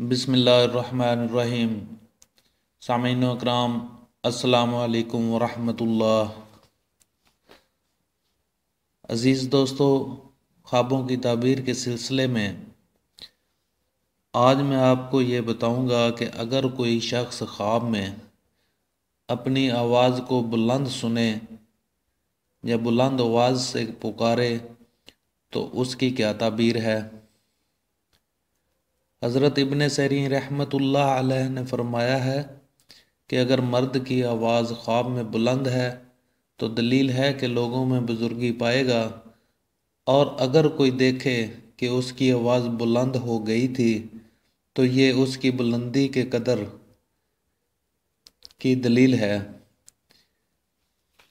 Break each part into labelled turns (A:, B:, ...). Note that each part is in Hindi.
A: बिसमीम सामिन कराम असलकम वरहमतुल्लाह अज़ीज़ दोस्तों ख्वाबों की ताबीर के सिलसिले में आज मैं आपको ये बताऊंगा कि अगर कोई शख्स ख्वाब में अपनी आवाज़ को बुलंद सुने या बुलंद आवाज़ से पुकारे तो उसकी क्या ताबीर है हज़रत इबन सरी रहमत अलैह ने फरमाया है कि अगर मर्द की आवाज़ ख्वाब में बुलंद है तो दलील है कि लोगों में बुज़ुर्गी पाएगा और अगर कोई देखे कि उसकी आवाज़ बुलंद हो गई थी तो ये उसकी बुलंदी के कदर की दलील है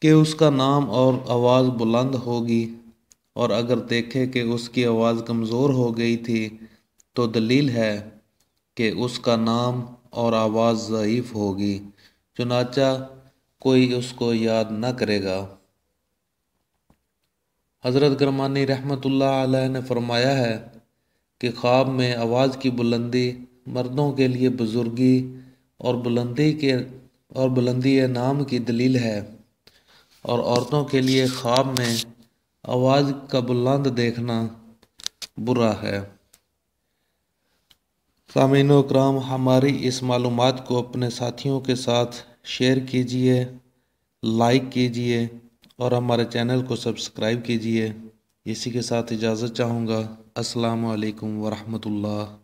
A: कि उसका नाम और आवाज़ बुलंद होगी और अगर देखे कि उसकी आवाज़ कमज़ोर हो गई थी तो दलील है कि उसका नाम और आवाज़ ज़यीफ़ होगी चुनाचा कोई उसको याद न करेगा हज़रत गरमानी रहमत ने फरमाया है कि ख्वाब में आवाज़ की बुलंदी मर्दों के लिए बुज़ुर्गी और बुलंदी के और बुलंदी नाम की दलील है और औरतों के लिए ख्वाब में आवाज़ का बुलंद देखना बुरा है सामिन कराम हमारी इस मालूम को अपने साथियों के साथ शेयर कीजिए लाइक कीजिए और हमारे चैनल को सब्सक्राइब कीजिए इसी के साथ इजाज़त चाहूँगा असलकम वालेकुम